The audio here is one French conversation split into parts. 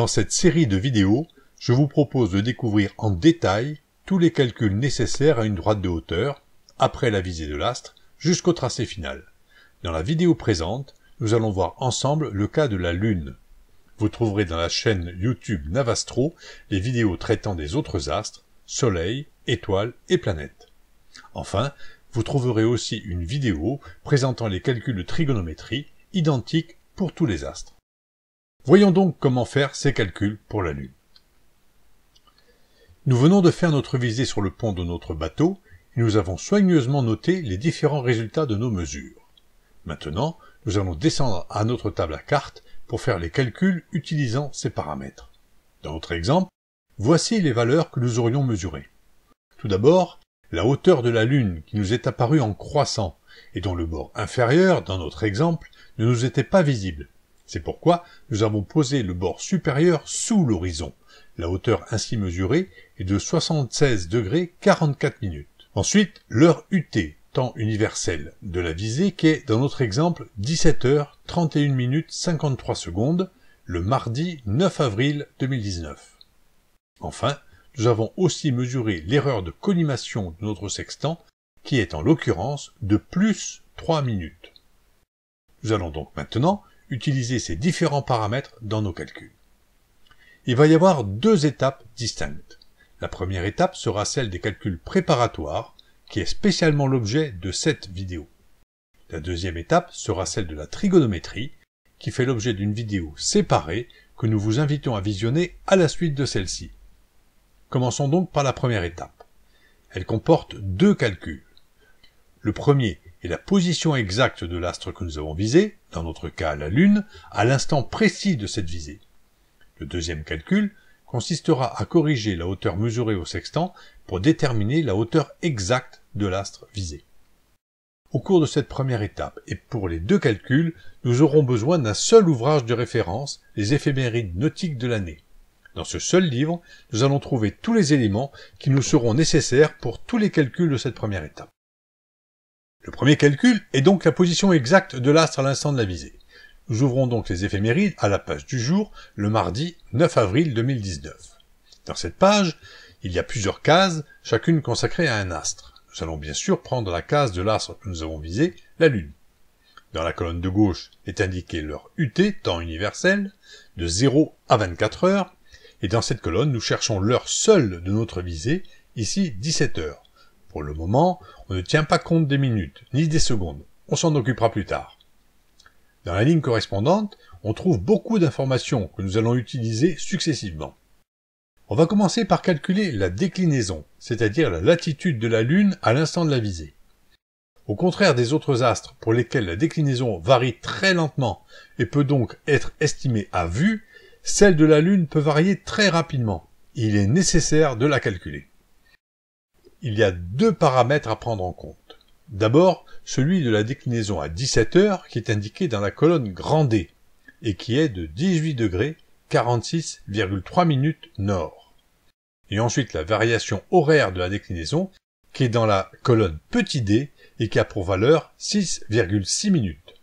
Dans cette série de vidéos, je vous propose de découvrir en détail tous les calculs nécessaires à une droite de hauteur, après la visée de l'astre, jusqu'au tracé final. Dans la vidéo présente, nous allons voir ensemble le cas de la Lune. Vous trouverez dans la chaîne YouTube Navastro les vidéos traitant des autres astres, Soleil, étoiles et planètes. Enfin, vous trouverez aussi une vidéo présentant les calculs de trigonométrie identiques pour tous les astres. Voyons donc comment faire ces calculs pour la Lune. Nous venons de faire notre visée sur le pont de notre bateau et nous avons soigneusement noté les différents résultats de nos mesures. Maintenant, nous allons descendre à notre table à cartes pour faire les calculs utilisant ces paramètres. Dans notre exemple, voici les valeurs que nous aurions mesurées. Tout d'abord, la hauteur de la Lune qui nous est apparue en croissant et dont le bord inférieur, dans notre exemple, ne nous était pas visible, c'est pourquoi nous avons posé le bord supérieur sous l'horizon. La hauteur ainsi mesurée est de 76 degrés 44 minutes. Ensuite, l'heure UT, temps universel, de la visée qui est, dans notre exemple, 17h 31 minutes 53 secondes, le mardi 9 avril 2019. Enfin, nous avons aussi mesuré l'erreur de collimation de notre sextant, qui est en l'occurrence de plus 3 minutes. Nous allons donc maintenant utiliser ces différents paramètres dans nos calculs. Il va y avoir deux étapes distinctes. La première étape sera celle des calculs préparatoires, qui est spécialement l'objet de cette vidéo. La deuxième étape sera celle de la trigonométrie, qui fait l'objet d'une vidéo séparée que nous vous invitons à visionner à la suite de celle-ci. Commençons donc par la première étape. Elle comporte deux calculs. Le premier est la position exacte de l'astre que nous avons visé, dans notre cas la Lune, à l'instant précis de cette visée. Le deuxième calcul consistera à corriger la hauteur mesurée au sextant pour déterminer la hauteur exacte de l'astre visé. Au cours de cette première étape, et pour les deux calculs, nous aurons besoin d'un seul ouvrage de référence, les éphémérides nautiques de l'année. Dans ce seul livre, nous allons trouver tous les éléments qui nous seront nécessaires pour tous les calculs de cette première étape. Le premier calcul est donc la position exacte de l'astre à l'instant de la visée. Nous ouvrons donc les éphémérides à la page du jour, le mardi 9 avril 2019. Dans cette page, il y a plusieurs cases, chacune consacrée à un astre. Nous allons bien sûr prendre la case de l'astre que nous avons visé, la Lune. Dans la colonne de gauche est indiqué l'heure UT, temps universel, de 0 à 24 heures, et dans cette colonne, nous cherchons l'heure seule de notre visée, ici 17 heures. Pour le moment, on ne tient pas compte des minutes, ni des secondes. On s'en occupera plus tard. Dans la ligne correspondante, on trouve beaucoup d'informations que nous allons utiliser successivement. On va commencer par calculer la déclinaison, c'est-à-dire la latitude de la Lune à l'instant de la visée. Au contraire des autres astres pour lesquels la déclinaison varie très lentement et peut donc être estimée à vue, celle de la Lune peut varier très rapidement. Il est nécessaire de la calculer il y a deux paramètres à prendre en compte. D'abord, celui de la déclinaison à 17 heures qui est indiqué dans la colonne grand D et qui est de 18 degrés 46,3 minutes nord. Et ensuite la variation horaire de la déclinaison qui est dans la colonne petit d et qui a pour valeur 6,6 minutes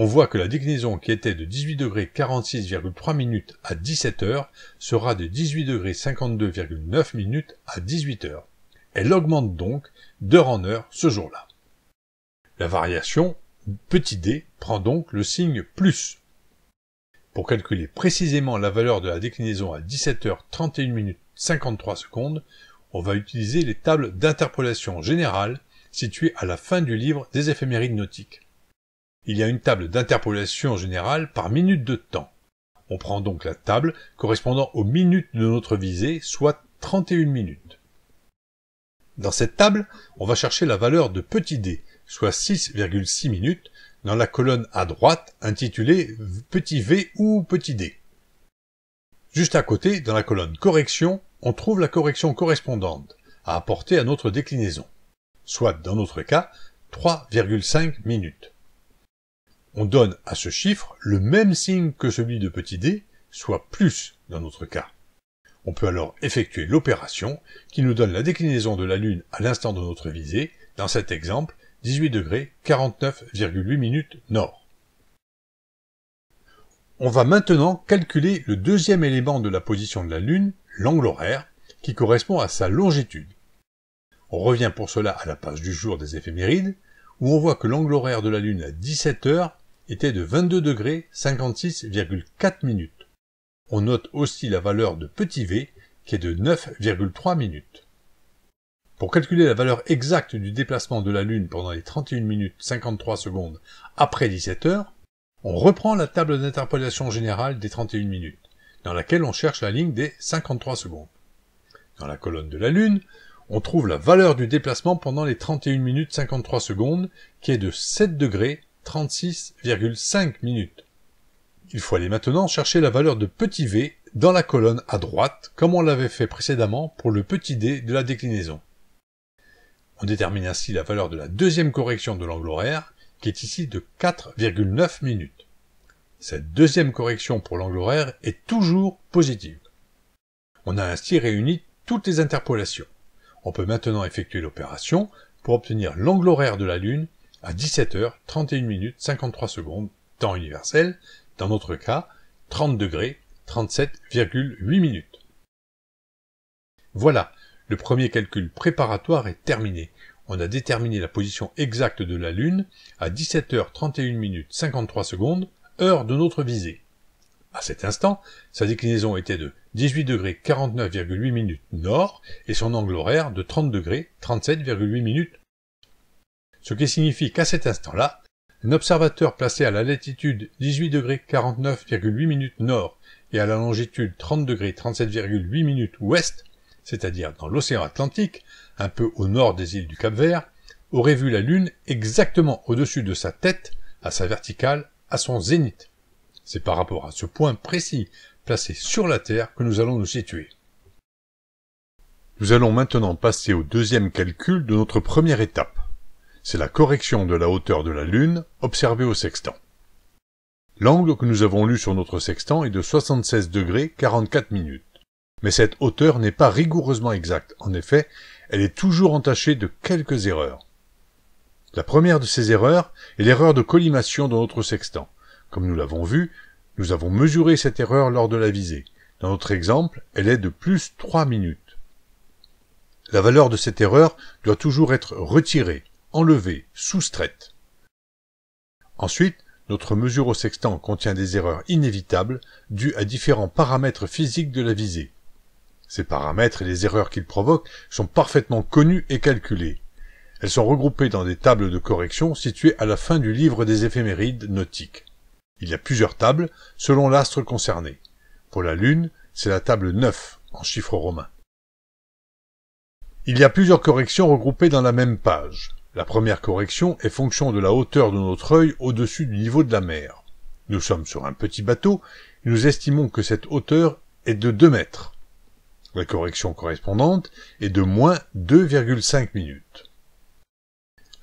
on voit que la déclinaison qui était de 18 46,3 minutes à 17 heures sera de 18°52,9 minutes à 18 heures. Elle augmente donc d'heure en heure ce jour-là. La variation petit d prend donc le signe plus. Pour calculer précisément la valeur de la déclinaison à 17h31 minutes 53 secondes, on va utiliser les tables d'interpolation générale situées à la fin du livre des éphémérides nautiques. Il y a une table d'interpolation en général par minute de temps. On prend donc la table correspondant aux minutes de notre visée, soit 31 minutes. Dans cette table, on va chercher la valeur de petit d, soit 6,6 minutes, dans la colonne à droite intitulée petit v ou petit d. Juste à côté, dans la colonne correction, on trouve la correction correspondante à apporter à notre déclinaison, soit dans notre cas 3,5 minutes on donne à ce chiffre le même signe que celui de petit d, soit plus dans notre cas. On peut alors effectuer l'opération qui nous donne la déclinaison de la Lune à l'instant de notre visée, dans cet exemple 18 49,8 minutes nord. On va maintenant calculer le deuxième élément de la position de la Lune, l'angle horaire, qui correspond à sa longitude. On revient pour cela à la page du jour des éphémérides, où on voit que l'angle horaire de la Lune à 17 heures était de 22 degrés 56,4 minutes. On note aussi la valeur de petit v qui est de 9,3 minutes. Pour calculer la valeur exacte du déplacement de la Lune pendant les 31 minutes 53 secondes après 17 heures, on reprend la table d'interpolation générale des 31 minutes, dans laquelle on cherche la ligne des 53 secondes. Dans la colonne de la Lune, on trouve la valeur du déplacement pendant les 31 minutes 53 secondes, qui est de 7 degrés 36,5 minutes. Il faut aller maintenant chercher la valeur de petit v dans la colonne à droite, comme on l'avait fait précédemment pour le petit d de la déclinaison. On détermine ainsi la valeur de la deuxième correction de l'angle horaire, qui est ici de 4,9 minutes. Cette deuxième correction pour l'angle horaire est toujours positive. On a ainsi réuni toutes les interpolations. On peut maintenant effectuer l'opération pour obtenir l'angle horaire de la Lune à 17h 31 minutes 53 secondes, temps universel, dans notre cas 30 degrés 37,8 minutes. Voilà, le premier calcul préparatoire est terminé. On a déterminé la position exacte de la Lune à 17h31 minutes 53 secondes, heure de notre visée. À cet instant, sa déclinaison était de 18 49,8 minutes nord et son angle horaire de 30 37,8 minutes. Ce qui signifie qu'à cet instant-là, un observateur placé à la latitude 18 49,8 minutes nord et à la longitude 30 37,8 minutes ouest, c'est-à-dire dans l'océan Atlantique, un peu au nord des îles du Cap-Vert, aurait vu la Lune exactement au-dessus de sa tête, à sa verticale, à son zénith. C'est par rapport à ce point précis placé sur la Terre que nous allons nous situer. Nous allons maintenant passer au deuxième calcul de notre première étape. C'est la correction de la hauteur de la Lune observée au sextant. L'angle que nous avons lu sur notre sextant est de 76 degrés 44 minutes. Mais cette hauteur n'est pas rigoureusement exacte. En effet, elle est toujours entachée de quelques erreurs. La première de ces erreurs est l'erreur de collimation de notre sextant. Comme nous l'avons vu, nous avons mesuré cette erreur lors de la visée. Dans notre exemple, elle est de plus 3 minutes. La valeur de cette erreur doit toujours être retirée, enlevée, soustraite. Ensuite, notre mesure au sextant contient des erreurs inévitables dues à différents paramètres physiques de la visée. Ces paramètres et les erreurs qu'ils provoquent sont parfaitement connus et calculés. Elles sont regroupées dans des tables de correction situées à la fin du livre des éphémérides nautiques. Il y a plusieurs tables, selon l'astre concerné. Pour la Lune, c'est la table 9, en chiffres romains. Il y a plusieurs corrections regroupées dans la même page. La première correction est fonction de la hauteur de notre œil au-dessus du niveau de la mer. Nous sommes sur un petit bateau et nous estimons que cette hauteur est de 2 mètres. La correction correspondante est de moins 2,5 minutes.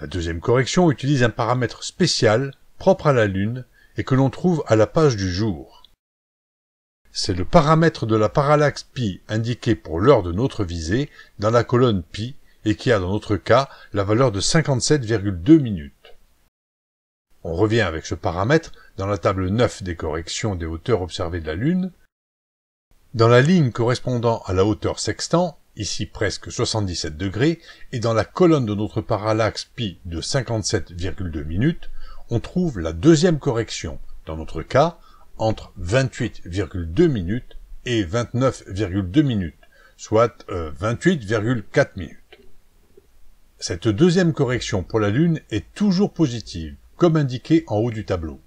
La deuxième correction utilise un paramètre spécial propre à la Lune et que l'on trouve à la page du jour. C'est le paramètre de la parallaxe pi indiqué pour l'heure de notre visée dans la colonne pi et qui a dans notre cas la valeur de 57,2 minutes. On revient avec ce paramètre dans la table 9 des corrections des hauteurs observées de la Lune. Dans la ligne correspondant à la hauteur sextant, ici presque 77 degrés, et dans la colonne de notre parallaxe pi de 57,2 minutes, on trouve la deuxième correction, dans notre cas, entre 28,2 minutes et 29,2 minutes, soit 28,4 euh, minutes. Cette deuxième correction pour la Lune est toujours positive, comme indiqué en haut du tableau.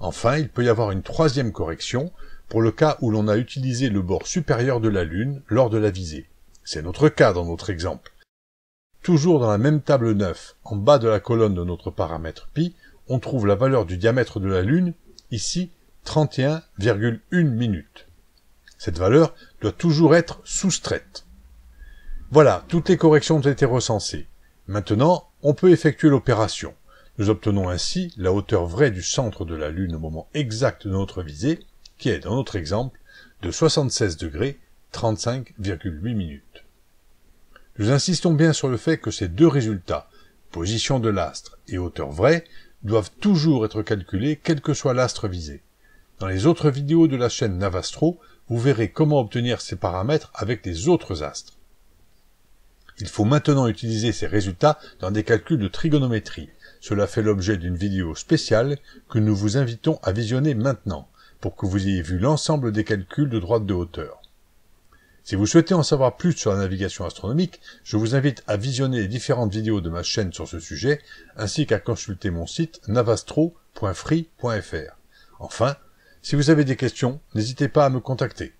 Enfin, il peut y avoir une troisième correction pour le cas où l'on a utilisé le bord supérieur de la Lune lors de la visée. C'est notre cas dans notre exemple. Toujours dans la même table 9, en bas de la colonne de notre paramètre π, on trouve la valeur du diamètre de la Lune, ici 31,1 minutes. Cette valeur doit toujours être soustraite. Voilà, toutes les corrections ont été recensées. Maintenant, on peut effectuer l'opération. Nous obtenons ainsi la hauteur vraie du centre de la Lune au moment exact de notre visée, qui est, dans notre exemple, de 76 35,8 minutes. Nous insistons bien sur le fait que ces deux résultats, position de l'astre et hauteur vraie, doivent toujours être calculés quel que soit l'astre visé. Dans les autres vidéos de la chaîne Navastro, vous verrez comment obtenir ces paramètres avec les autres astres. Il faut maintenant utiliser ces résultats dans des calculs de trigonométrie. Cela fait l'objet d'une vidéo spéciale que nous vous invitons à visionner maintenant, pour que vous ayez vu l'ensemble des calculs de droite de hauteur. Si vous souhaitez en savoir plus sur la navigation astronomique, je vous invite à visionner les différentes vidéos de ma chaîne sur ce sujet, ainsi qu'à consulter mon site navastro.free.fr. Enfin, si vous avez des questions, n'hésitez pas à me contacter.